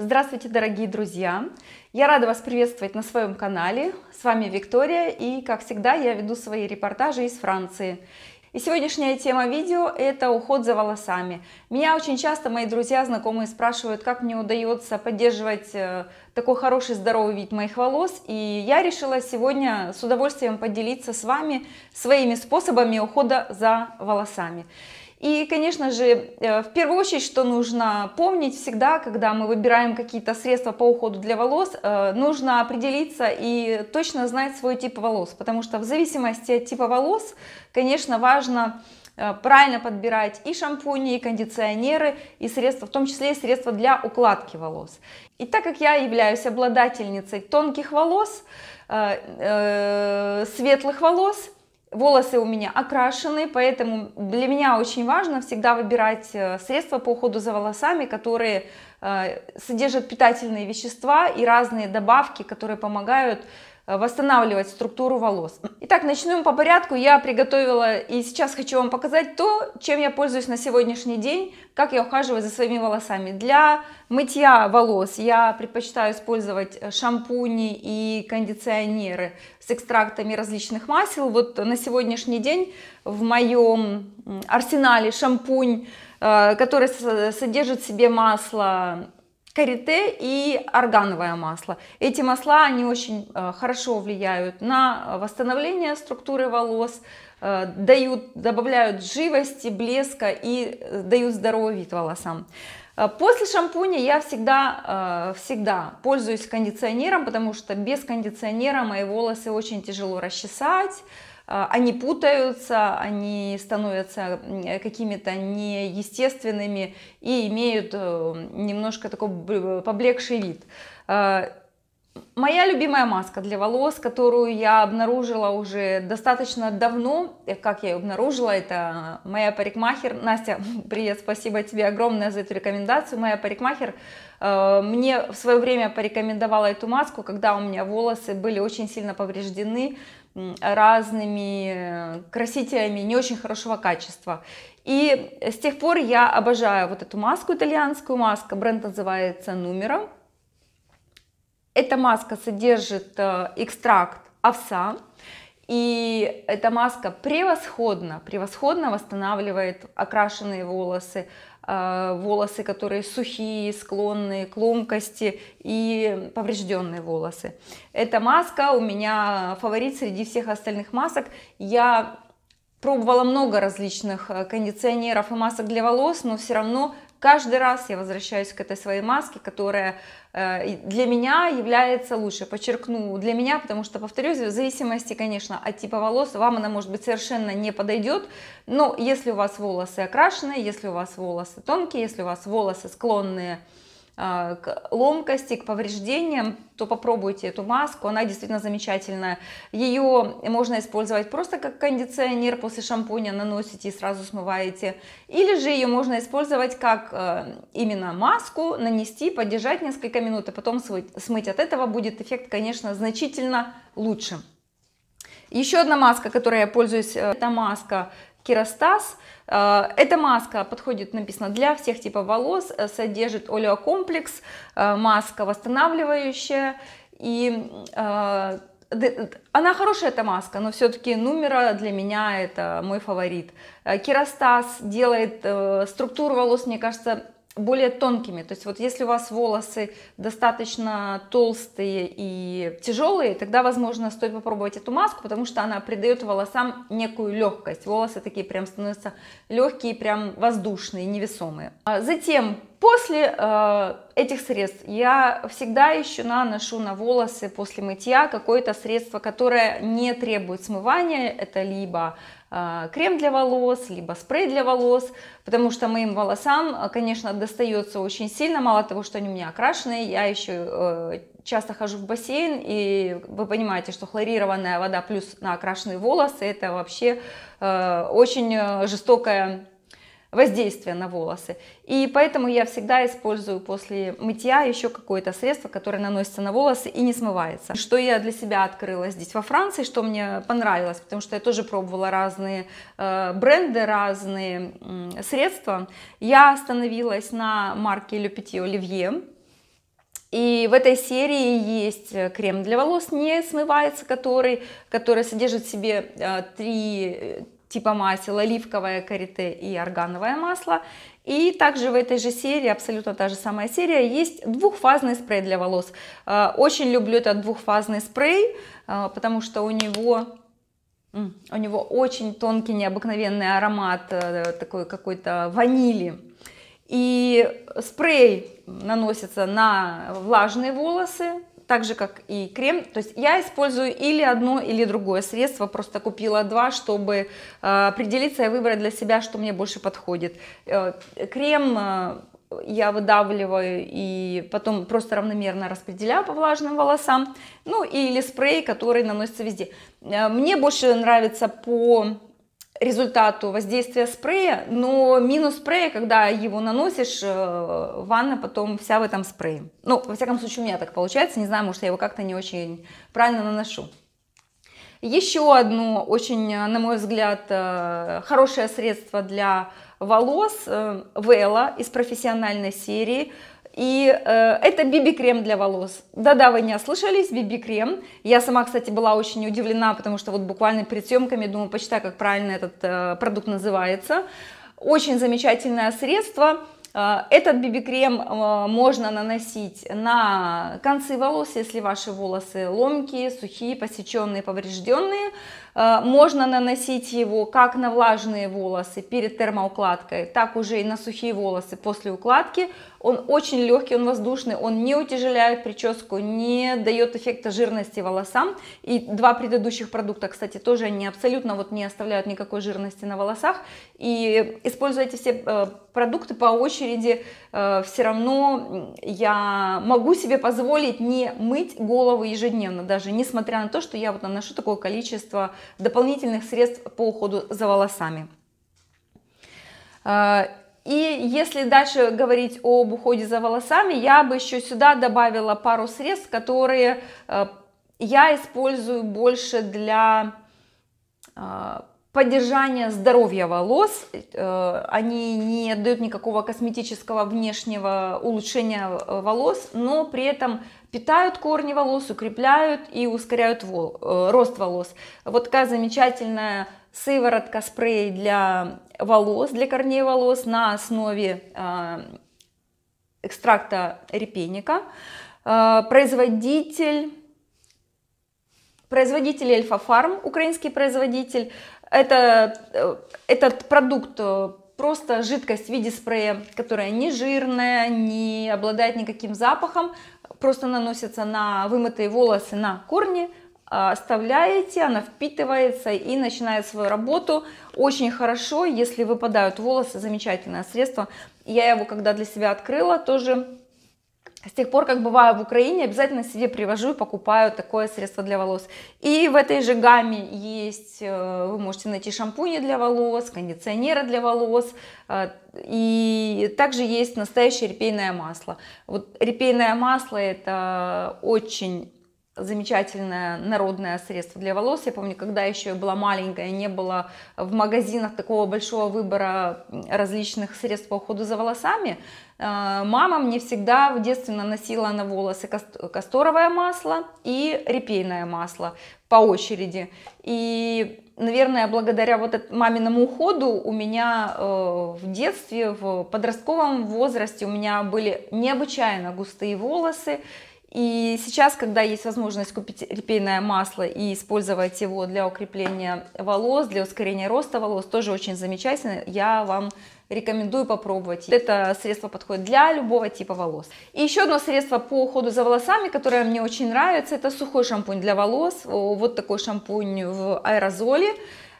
Здравствуйте, дорогие друзья! Я рада вас приветствовать на своем канале. С вами Виктория и, как всегда, я веду свои репортажи из Франции. И сегодняшняя тема видео – это уход за волосами. Меня очень часто мои друзья, знакомые спрашивают, как мне удается поддерживать э, такой хороший, здоровый вид моих волос. И я решила сегодня с удовольствием поделиться с вами своими способами ухода за волосами. И, конечно же, э, в первую очередь, что нужно помнить всегда, когда мы выбираем какие-то средства по уходу для волос, э, нужно определиться и точно знать свой тип волос, потому что в зависимости от типа волос, конечно, важно э, правильно подбирать и шампуни, и кондиционеры, и средства, в том числе и средства для укладки волос. И так как я являюсь обладательницей тонких волос, светлых волос, Волосы у меня окрашены, поэтому для меня очень важно всегда выбирать э, средства по уходу за волосами, которые э, содержат питательные вещества и разные добавки, которые помогают Э, восстанавливать структуру волос. Итак, начнем по порядку. Я приготовила и сейчас хочу вам показать то, чем я пользуюсь на сегодняшний день, как я ухаживаю за своими волосами. Для мытья волос я предпочитаю использовать э, шампуни и кондиционеры с экстрактами различных масел. Вот на сегодняшний день в моем арсенале шампунь э, который содержит в себе масло карите и аргановое масло. Эти масла, они очень э, хорошо влияют на э, восстановление структуры волос, э, дают, добавляют живости, блеска и дают здоровый вид волосам. После шампуня я всегда, всегда пользуюсь кондиционером, потому что без кондиционера мои волосы очень тяжело расчесать, а, они путаются, они становятся какими-то неестественными и имеют э, немножко такой э, поблекший вид. А, моя любимая маска для волос, которую я обнаружила уже достаточно давно, э, как я ее обнаружила, это моя парикмахер, Настя, привет, спасибо тебе огромное за эту рекомендацию, моя парикмахер мне в свое время порекомендовала эту маску, когда у меня волосы были очень сильно повреждены, разными э, красителями не очень хорошего качества. И с тех пор я обожаю вот эту маску, итальянскую маску. Бренд называется Numero. Эта маска содержит э, экстракт овса. И эта маска превосходно, превосходно восстанавливает окрашенные волосы, Э, волосы, которые сухие, склонные к ломкости и поврежденные волосы. Эта маска у меня фаворит среди всех остальных масок. Я пробовала много различных э, кондиционеров и масок для волос, но все равно Каждый раз я возвращаюсь к этой своей маске, которая э, для меня является лучше, подчеркну, для меня, потому что, повторюсь, в зависимости, конечно, от типа волос, вам она, может быть, совершенно не подойдет, но если у вас волосы окрашенные, если у вас волосы тонкие, если у вас волосы склонные а, к ломкости, к повреждениям, то попробуйте эту маску, она действительно замечательная. Ее можно использовать просто как кондиционер, после шампуня наносите и сразу смываете. Или же ее можно использовать как э, именно маску, нанести, подержать несколько минут, и а потом смыть. От этого будет эффект, конечно, значительно лучше. Еще одна маска, которой я пользуюсь, э, это маска Керастаз. Э, эта маска подходит, написано, для всех типов волос, э, содержит олеокомплекс, э, маска восстанавливающая, и она хорошая, эта маска, но все-таки Нумера для меня это мой фаворит. Керастаз делает структуру волос, мне кажется, более тонкими. То есть вот если у вас волосы достаточно толстые и тяжелые, тогда, возможно, стоит попробовать эту маску, потому что она придает волосам некую легкость. Волосы такие прям становятся легкие, прям воздушные, невесомые. А затем После э, этих средств я всегда еще наношу на волосы после мытья какое-то средство, которое не требует смывания. Это либо э, крем для волос, либо спрей для волос, потому что моим волосам, э, конечно, достается очень сильно. Мало того, что они у меня окрашенные, я еще э, часто хожу в бассейн, и вы понимаете, что хлорированная вода плюс на окрашенные волосы, это вообще э, очень э, жестокая воздействия на волосы. И поэтому я всегда использую после мытья еще какое-то средство, которое наносится на волосы и не смывается. Что я для себя открыла здесь во Франции, что мне понравилось, потому что я тоже пробовала разные э, бренды, разные э, средства. Я остановилась на марке Le Petit Olivier. И в этой серии есть э, крем для волос, не смывается, который, который содержит в себе э, три типа масел, оливковое карите и органовое масло. И также в этой же серии, абсолютно та же самая серия, есть двухфазный спрей для волос. Э, очень люблю этот двухфазный спрей, э, потому что у него у него очень тонкий, необыкновенный аромат, э, такой какой-то ванили. И спрей наносится на влажные волосы, так же как и крем. То есть я использую или одно, или другое средство, просто купила два, чтобы э, определиться и выбрать для себя, что мне больше подходит. Э, крем э, я выдавливаю и потом просто равномерно распределяю по влажным волосам. Ну или спрей, который наносится везде. Мне больше нравится по результату воздействия спрея, но минус спрея, когда его наносишь, э, ванна потом вся в этом спрее. Ну, во всяком случае, у меня так получается, не знаю, может, я его как-то не очень правильно наношу. Еще одно очень, э, на мой взгляд, э, хорошее средство для волос, Вела из профессиональной серии – и э, это биби-крем для волос. Да-да, вы не ослышались, биби-крем. Я сама, кстати, была очень удивлена, потому что вот буквально перед съемками, думаю, почитай, как правильно этот э, продукт называется. Очень замечательное средство. Э, этот биби-крем э, можно наносить на концы волос, если ваши волосы ломкие, сухие, посеченные, поврежденные. Э, можно наносить его как на влажные волосы перед термоукладкой, так уже и на сухие волосы после укладки. Он очень легкий, он воздушный, он не утяжеляет прическу, не дает эффекта жирности волосам. И два предыдущих продукта, кстати, тоже они абсолютно вот не оставляют никакой жирности на волосах. И используя эти все э, продукты по очереди, э, все равно я могу себе позволить не мыть голову ежедневно, даже несмотря на то, что я вот наношу такое количество дополнительных средств по уходу за волосами. А, и если дальше говорить об уходе за волосами, я бы еще сюда добавила пару средств, которые а, я использую больше для а, поддержания здоровья волос. Э, они не дают никакого косметического внешнего улучшения э, волос, но при этом питают корни волос, укрепляют и ускоряют вол, э, рост волос. Вот такая замечательная сыворотка спрей для волос, для корней волос на основе э, экстракта репейника. Э, производитель производитель Эльфа-Фарм, украинский производитель. Это, э, этот продукт э, просто жидкость в виде спрея, которая не жирная, не обладает никаким запахом, просто наносится на вымытые волосы на корни, а, оставляете, она впитывается и начинает свою работу. Очень хорошо, если выпадают волосы, замечательное средство. Я его, когда для себя открыла, тоже с тех пор, как бываю в Украине, обязательно себе привожу и покупаю такое средство для волос. И в этой же гамме есть, э, вы можете найти шампуни для волос, кондиционеры для волос. Э, и также есть настоящее репейное масло. Вот репейное масло это очень замечательное народное средство для волос. Я помню, когда еще я была маленькая, не было в магазинах такого большого выбора различных средств по уходу за волосами. Э, мама мне всегда в детстве наносила на волосы касторовое масло и репейное масло по очереди. И, наверное, благодаря вот этому маминому уходу у меня э, в детстве, в подростковом возрасте у меня были необычайно густые волосы, и сейчас, когда есть возможность купить репейное масло и использовать его для укрепления волос, для ускорения роста волос, тоже очень замечательно. Я вам рекомендую попробовать. Это средство подходит для любого типа волос. И еще одно средство по уходу за волосами, которое мне очень нравится, это сухой шампунь для волос. Вот такой шампунь в аэрозоле.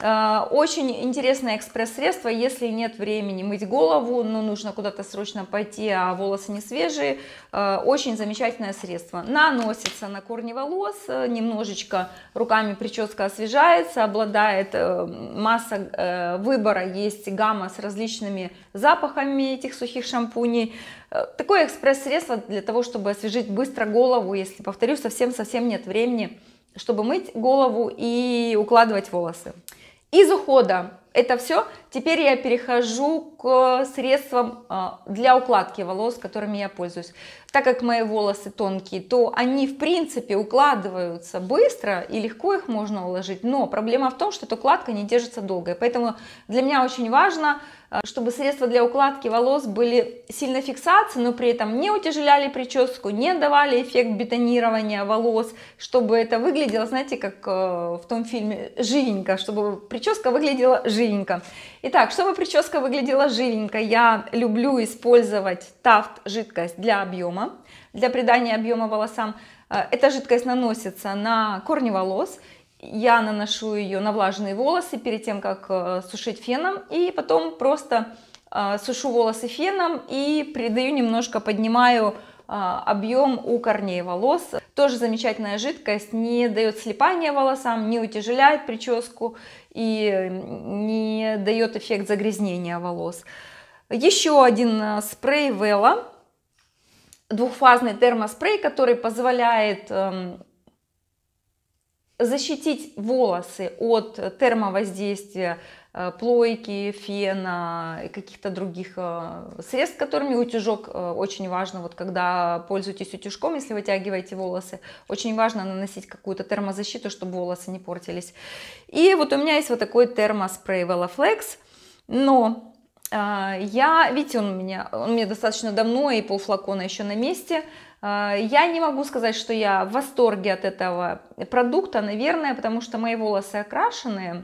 Э, очень интересное экспресс-средство, если нет времени мыть голову, но ну, нужно куда-то срочно пойти, а волосы не свежие. Э, очень замечательное средство. Наносится на корни волос, э, немножечко руками прическа освежается, обладает масса выбора, есть гамма с различными запахами этих сухих шампуней. Такое экспресс-средство для того, чтобы освежить быстро голову, если, повторю, совсем-совсем нет времени, чтобы мыть голову и укладывать волосы. Из ухода это все. Теперь я перехожу к средствам а, для укладки волос, которыми я пользуюсь. Так как мои волосы тонкие, то они в принципе укладываются быстро и легко их можно уложить. Но проблема в том, что эта укладка не держится долго. И поэтому для меня очень важно а, чтобы средства для укладки волос были сильно фиксации, но при этом не утяжеляли прическу, не давали эффект бетонирования волос, чтобы это выглядело, знаете, как э, в том фильме, живенько, чтобы прическа выглядела живенько. Итак, чтобы прическа выглядела живенько, я люблю использовать тафт жидкость для объема, для придания объема волосам. Э, эта жидкость наносится на корни волос, я наношу ее на влажные волосы перед тем, как э, сушить феном, и потом просто э, сушу волосы феном и придаю немножко, поднимаю э, объем у корней волос. Тоже замечательная жидкость, не дает слипания волосам, не утяжеляет прическу и не дает эффект загрязнения волос. Еще один спрей Вела, двухфазный термоспрей, который позволяет эм, защитить волосы от термовоздействия э, плойки, фена и каких-то других э, средств, которыми утюжок э, очень важно, вот когда пользуетесь утюжком, если вытягиваете волосы, очень важно наносить какую-то термозащиту, чтобы волосы не портились. И вот у меня есть вот такой термоспрей Veloflex, но а, я, видите, он у меня, он у меня достаточно давно, и полфлакона еще на месте. А, я не могу сказать, что я в восторге от этого продукта, наверное, потому что мои волосы окрашенные,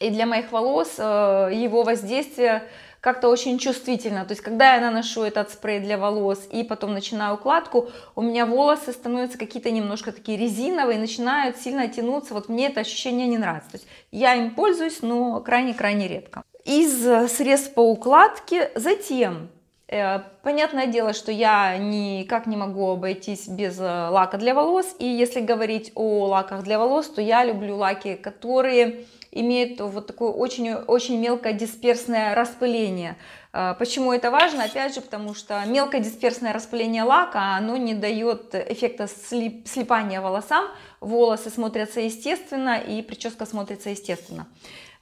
и для моих волос э, его воздействие как-то очень чувствительно. То есть, когда я наношу этот спрей для волос и потом начинаю укладку, у меня волосы становятся какие-то немножко такие резиновые, начинают сильно тянуться. Вот мне это ощущение не нравится. То есть, я им пользуюсь, но крайне-крайне редко. Из э, средств по укладке затем э, Понятное дело, что я никак не могу обойтись без э, лака для волос. И если говорить о лаках для волос, то я люблю лаки, которые имеет вот такое очень, очень мелкое дисперсное распыление. А, почему это важно? Опять же, потому что мелкое дисперсное распыление лака, оно не дает эффекта слип, слипания волосам, волосы смотрятся естественно и прическа смотрится естественно.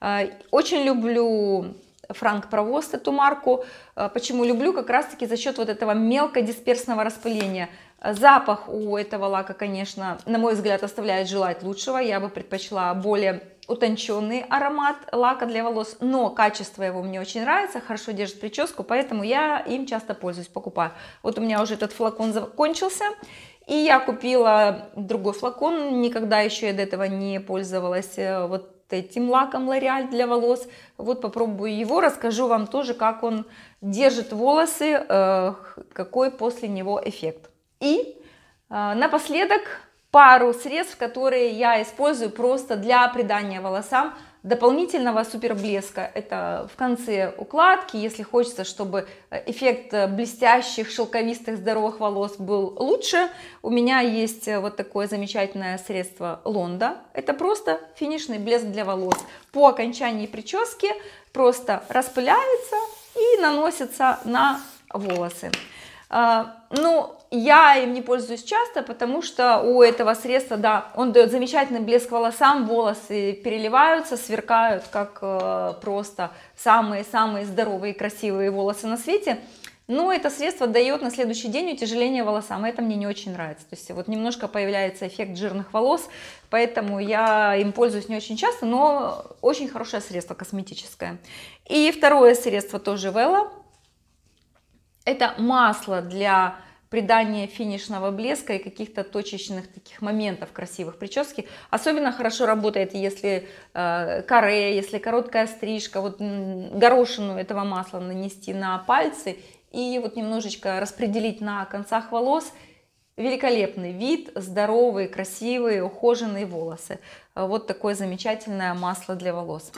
А, очень люблю Франк Провост эту марку. А, почему люблю? Как раз таки за счет вот этого мелкодисперсного распыления. Запах у этого лака, конечно, на мой взгляд, оставляет желать лучшего. Я бы предпочла более утонченный аромат лака для волос, но качество его мне очень нравится, хорошо держит прическу, поэтому я им часто пользуюсь, покупаю. Вот у меня уже этот флакон закончился, и я купила другой флакон, никогда еще я до этого не пользовалась э, вот этим лаком L'Oreal для волос. Вот попробую его, расскажу вам тоже, как он держит волосы, э, какой после него эффект. И э, напоследок пару средств, которые я использую просто для придания волосам дополнительного супер блеска. Это в конце укладки, если хочется, чтобы э, эффект э, блестящих, шелковистых, здоровых волос был лучше. У меня есть э, вот такое замечательное средство Лонда. Это просто финишный блеск для волос. По окончании прически просто распыляется и наносится на волосы. А, ну, я им не пользуюсь часто, потому что у этого средства, да, он дает замечательный блеск волосам, волосы переливаются, сверкают, как э, просто самые-самые здоровые красивые волосы на свете. Но это средство дает на следующий день утяжеление волосам, и это мне не очень нравится. То есть вот немножко появляется эффект жирных волос, поэтому я им пользуюсь не очень часто, но очень хорошее средство косметическое. И второе средство тоже Вела. Это масло для придание финишного блеска и каких-то точечных таких моментов красивых прически. Особенно хорошо работает, если э, каре, если короткая стрижка, вот горошину этого масла нанести на пальцы и вот немножечко распределить на концах волос. Великолепный вид, здоровые, красивые, ухоженные волосы. Вот такое замечательное масло для волос.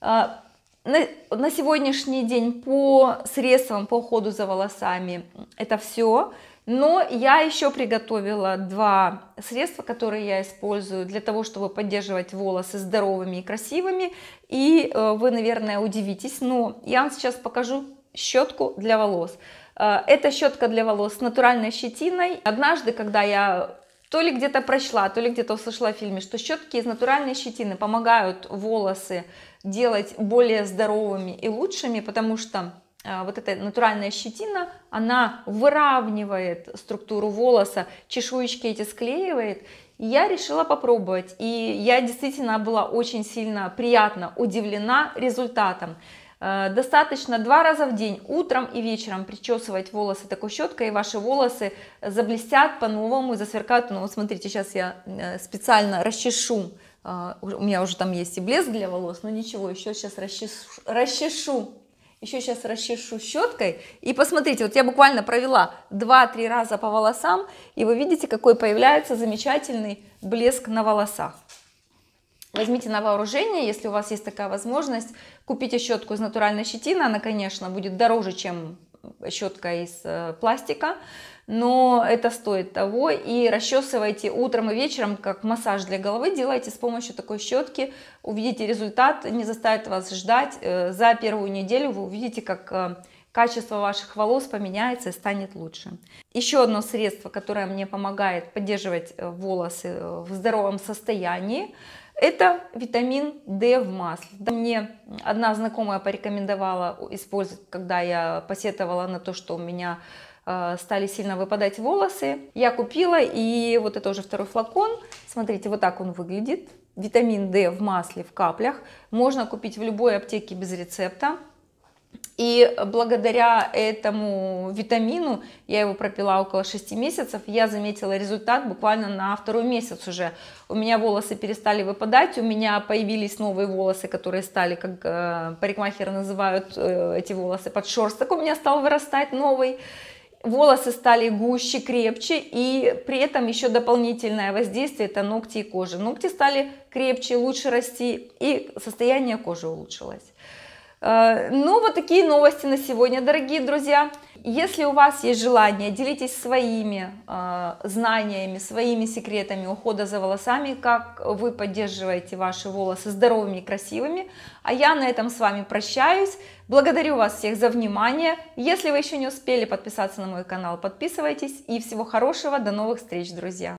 А, на, на сегодняшний день по средствам по уходу за волосами это все. Но я еще приготовила два средства, которые я использую для того, чтобы поддерживать волосы здоровыми и красивыми. И э, вы, наверное, удивитесь, но я вам сейчас покажу щетку для волос. Э, это щетка для волос с натуральной щетиной. Однажды, когда я то ли где-то прочла, то ли где-то услышала в фильме, что щетки из натуральной щетины помогают волосы делать более здоровыми и лучшими, потому что э, вот эта натуральная щетина, она выравнивает структуру волоса, чешуечки эти склеивает. я решила попробовать, и я действительно была очень сильно приятно удивлена результатом. Э, достаточно два раза в день, утром и вечером, причесывать волосы такой щеткой, и ваши волосы заблестят по-новому и засверкают. Ну вот смотрите, сейчас я э, специально расчешу а, у меня уже там есть и блеск для волос, но ничего, еще сейчас расчешу, расчешу еще сейчас расчешу щеткой. И посмотрите, вот я буквально провела 2-3 раза по волосам, и вы видите, какой появляется замечательный блеск на волосах. Возьмите на вооружение, если у вас есть такая возможность, купите щетку из натуральной щетины, она, конечно, будет дороже, чем щетка из э, пластика, но это стоит того. И расчесывайте утром и вечером, как массаж для головы, делайте с помощью такой щетки, увидите результат, не заставит вас ждать. Э, за первую неделю вы увидите, как э, качество ваших волос поменяется и станет лучше. Еще одно средство, которое мне помогает поддерживать волосы в здоровом состоянии – это витамин D в масле. мне одна знакомая порекомендовала использовать, когда я посетовала на то, что у меня э, стали сильно выпадать волосы. Я купила, и вот это уже второй флакон. Смотрите, вот так он выглядит. Витамин D в масле в каплях. Можно купить в любой аптеке без рецепта. И благодаря этому витамину, я его пропила около 6 месяцев, я заметила результат буквально на второй месяц уже. У меня волосы перестали выпадать, у меня появились новые волосы, которые стали, как э, парикмахеры называют э, эти волосы, подшерсток у меня стал вырастать новый. Волосы стали гуще, крепче, и при этом еще дополнительное воздействие – это ногти и кожа. Ногти стали крепче, лучше расти, и состояние кожи улучшилось. Э, ну, вот такие новости на сегодня, дорогие друзья. Если у вас есть желание, делитесь своими э, знаниями, своими секретами ухода за волосами, как вы поддерживаете ваши волосы здоровыми и красивыми. А я на этом с вами прощаюсь. Благодарю вас всех за внимание. Если вы еще не успели подписаться на мой канал, подписывайтесь. И всего хорошего, до новых встреч, друзья!